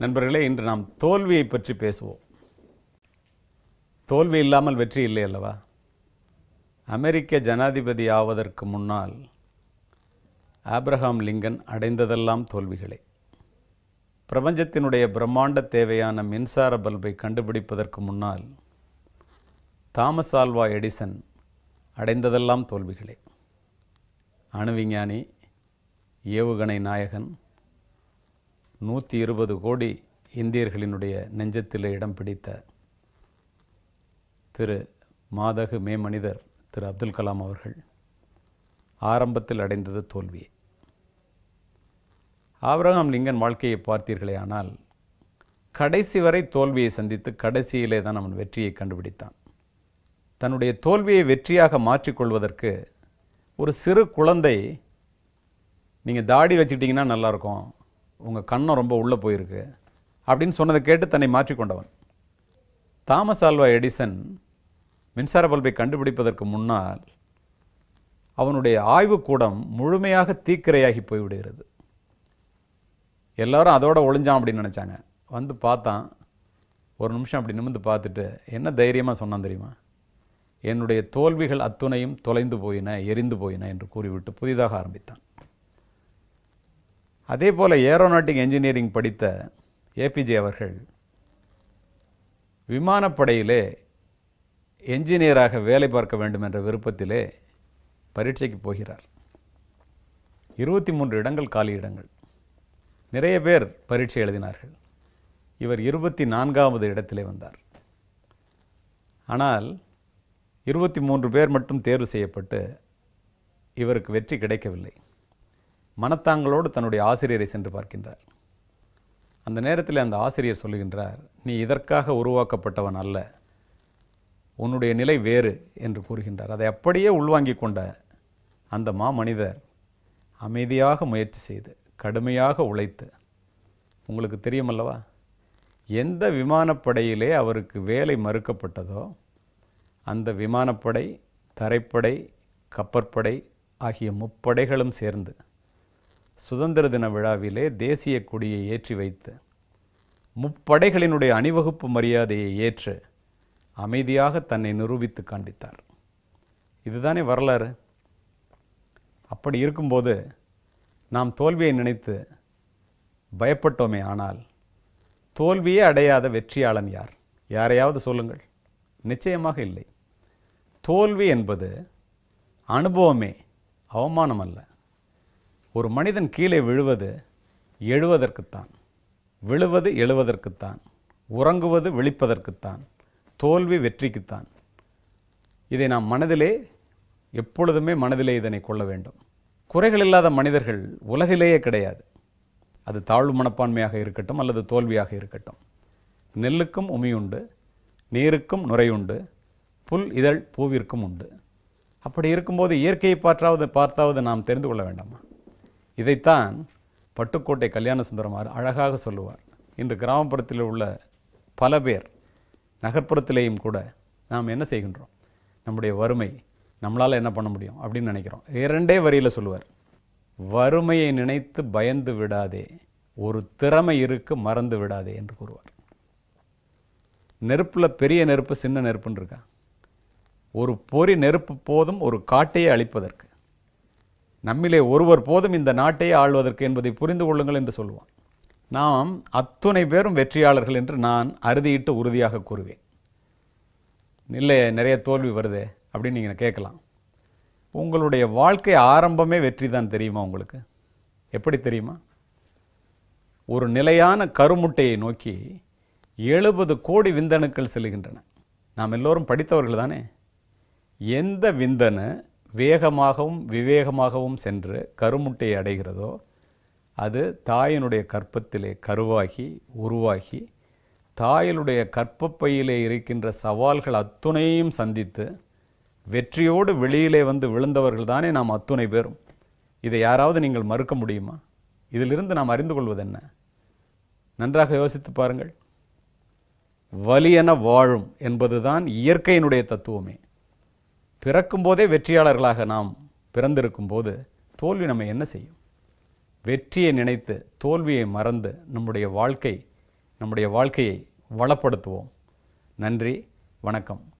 நண்பர்களே இன்று நாம் தோல்வியை பற்றி பேசுவோம் தோல்வி இல்லாமல் வெற்றி இல்லை அல்லவா அமெரிக்க ஜனாதிபதி ஆவதற்கு முன்னால் ஆப்ரஹாம் லிங்கன் அடைந்ததெல்லாம் தோல்விகளே பிரபஞ்சத்தினுடைய பிரம்மாண்ட தேவையான மின்சார பல்பை கண்டுபிடிப்பதற்கு முன்னால் தாமஸ் ஆல்வா எடிசன் அடைந்ததெல்லாம் தோல்விகளே அணு விஞ்ஞானி ஏவுகணை நாயகன் நூற்றி இருபது கோடி இந்தியர்களினுடைய நெஞ்சத்தில் இடம் பிடித்த திரு மாதகு மே மனிதர் திரு அப்துல் கலாம் அவர்கள் ஆரம்பத்தில் அடைந்தது தோல்வி ஆபிரகாம் லிங்கன் வாழ்க்கையை பார்த்தீர்களே ஆனால் கடைசி வரை தோல்வியை சந்தித்து கடைசியிலே தான் அவன் வெற்றியை கண்டுபிடித்தான் தன்னுடைய தோல்வியை வெற்றியாக மாற்றிக்கொள்வதற்கு ஒரு சிறு குழந்தை நீங்கள் தாடி வச்சுக்கிட்டிங்கன்னா நல்லாயிருக்கும் உங்கள் கண்ணம் ரொம்ப உள்ளே போயிருக்கு அப்படின்னு சொன்னதை கேட்டு தன்னை மாற்றிக்கொண்டவன் தாமஸ் ஆல்வா எடிசன் மின்சார பல்பை கண்டுபிடிப்பதற்கு முன்னால் அவனுடைய ஆய்வுக்கூடம் முழுமையாக தீக்கிரையாகி போய்விடுகிறது எல்லாரும் அதோட ஒளிஞ்சான் அப்படின்னு நினச்சாங்க வந்து பார்த்தான் ஒரு நிமிஷம் அப்படி நிமிந்து பார்த்துட்டு என்ன தைரியமாக சொன்னான் தெரியுமா என்னுடைய தோல்விகள் அத்துணையும் தொலைந்து போயின எரிந்து போயின என்று கூறிவிட்டு புதிதாக ஆரம்பித்தான் அதே போல் ஏரோநாட்டிக் என்ஜினியரிங் படித்த ஏபிஜே அவர்கள் விமானப்படையிலே என்ஜினியராக வேலை பார்க்க வேண்டும் என்ற விருப்பத்திலே பரீட்சைக்கு போகிறார் இருபத்தி மூன்று இடங்கள் காலி இடங்கள் நிறைய பேர் பரீட்சை எழுதினார்கள் இவர் இருபத்தி நான்காவது இடத்திலே வந்தார் ஆனால் இருபத்தி மூன்று பேர் மட்டும் தேர்வு செய்யப்பட்டு இவருக்கு வெற்றி கிடைக்கவில்லை மனத்தாங்களோடு தன்னுடைய ஆசிரியரை சென்று பார்க்கின்றார் அந்த நேரத்தில் அந்த ஆசிரியர் சொல்லுகின்றார் நீ இதற்காக உருவாக்கப்பட்டவன் அல்ல உன்னுடைய நிலை வேறு என்று கூறுகின்றார் அதை அப்படியே உள்வாங்கி கொண்ட அந்த மாமனிதர் அமைதியாக முயற்சி செய்து கடுமையாக உழைத்து உங்களுக்கு தெரியுமல்லவா எந்த விமானப்படையிலே அவருக்கு வேலை மறுக்கப்பட்டதோ அந்த விமானப்படை தரைப்படை கப்பற்படை ஆகிய முப்படைகளும் சேர்ந்து சுதந்திர தின விழாவிலே தேசிய கொடியை ஏற்றி வைத்து முப்படைகளினுடைய அணிவகுப்பு மரியாதையை ஏற்று அமைதியாக தன்னை நிரூபித்து காண்பித்தார் இதுதானே வரலாறு அப்படி இருக்கும்போது நாம் தோல்வியை நினைத்து பயப்பட்டோமே ஆனால் தோல்வியே அடையாத வெற்றியாளன் யார் யாரையாவது சொல்லுங்கள் நிச்சயமாக இல்லை தோல்வி என்பது அனுபவமே அவமானம் அல்ல ஒரு மனிதன் கீழே விழுவது எழுவதற்குத்தான் விழுவது எழுவதற்குத்தான் உறங்குவது விழிப்பதற்குத்தான் தோல்வி வெற்றிக்குத்தான் இதை நாம் மனதிலே எப்பொழுதுமே மனதிலே இதனை கொள்ள வேண்டும் குறைகள் இல்லாத மனிதர்கள் உலகிலேயே கிடையாது அது தாழ்வு மனப்பான்மையாக இருக்கட்டும் அல்லது தோல்வியாக இருக்கட்டும் நெல்லுக்கும் உமியுண்டு நீருக்கும் நுரையுண்டு புல் இதழ் பூவிற்கும் உண்டு அப்படி இருக்கும்போது இயற்கையை பார்த்தாவது பார்த்தாவது நாம் தெரிந்து கொள்ள வேண்டாமா இதைத்தான் பட்டுக்கோட்டை கல்யாண சுந்தரமார் அழகாக சொல்லுவார் இன்று கிராமப்புறத்தில் உள்ள பல பேர் நகர்ப்புறத்திலேயும் கூட நாம் என்ன செய்கின்றோம் நம்முடைய வறுமை நம்மளால் என்ன பண்ண முடியும் அப்படின்னு நினைக்கிறோம் இரண்டே வரியில் சொல்லுவார் வறுமையை நினைத்து பயந்து விடாதே ஒரு திறமை இருக்கு மறந்து விடாதே என்று கூறுவார் நெருப்பில் பெரிய நெருப்பு சின்ன நெருப்புன்னு இருக்கா ஒரு பொறி நெருப்பு போதும் ஒரு காட்டையே அழிப்பதற்கு நம்மிலே ஒருவர் போதும் இந்த நாட்டை ஆள்வதற்கு என்பதை புரிந்து கொள்ளுங்கள் என்று சொல்லுவான் நாம் அத்துணை பேரும் வெற்றியாளர்கள் என்று நான் அறுதியிட்டு உறுதியாக கூறுவேன் இல்லை நிறைய தோல்வி வருது அப்படின்னு நீங்கள் கேட்கலாம் உங்களுடைய வாழ்க்கை ஆரம்பமே வெற்றி தான் தெரியுமா உங்களுக்கு எப்படி தெரியுமா ஒரு நிலையான கருமுட்டையை நோக்கி எழுபது கோடி விந்தணுக்கள் செல்கின்றன நாம் எல்லோரும் படித்தவர்கள் தானே எந்த விந்தனு வேகமாகவும் விவேகமாகவும் சென்று கருமுட்டையை அடைகிறதோ அது தாயினுடைய கற்பத்திலே கருவாகி உருவாகி தாயினுடைய கற்பப்பையிலே இருக்கின்ற சவால்கள் அத்துணையும் சந்தித்து வெற்றியோடு வெளியிலே வந்து விழுந்தவர்கள் தானே நாம் அத்துணை பேரும் இதை யாராவது நீங்கள் மறுக்க முடியுமா இதிலிருந்து நாம் அறிந்து கொள்வது என்ன நன்றாக யோசித்து பாருங்கள் வலியென வாழும் என்பதுதான் இயற்கையினுடைய தத்துவமே பிறக்கும் போதே வெற்றியாளர்களாக நாம் பிறந்திருக்கும் போது தோல்வி நம்ம என்ன செய்யும் வெற்றியை நினைத்து தோல்வியை மறந்து நம்முடைய வாழ்க்கை நம்முடைய வாழ்க்கையை வளப்படுத்துவோம் நன்றி வணக்கம்